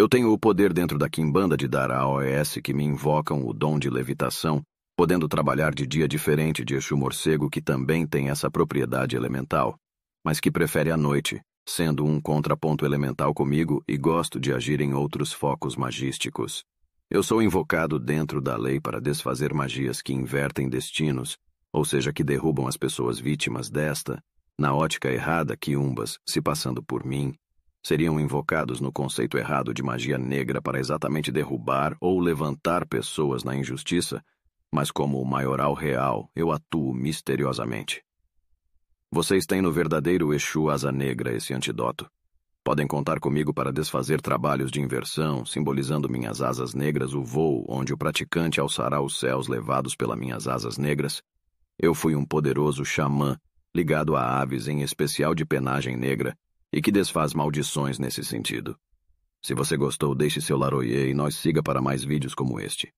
Eu tenho o poder dentro da quimbanda de dar a OS que me invocam o dom de levitação, podendo trabalhar de dia diferente de Exu Morcego que também tem essa propriedade elemental, mas que prefere a noite, sendo um contraponto elemental comigo e gosto de agir em outros focos magísticos. Eu sou invocado dentro da lei para desfazer magias que invertem destinos, ou seja, que derrubam as pessoas vítimas desta, na ótica errada que umbas, se passando por mim, seriam invocados no conceito errado de magia negra para exatamente derrubar ou levantar pessoas na injustiça, mas como o maioral real, eu atuo misteriosamente. Vocês têm no verdadeiro Exu Asa Negra esse antidoto. Podem contar comigo para desfazer trabalhos de inversão, simbolizando minhas asas negras o voo onde o praticante alçará os céus levados pelas minhas asas negras. Eu fui um poderoso xamã, ligado a aves, em especial de penagem negra, e que desfaz maldições nesse sentido. Se você gostou, deixe seu laroyer e nós siga para mais vídeos como este.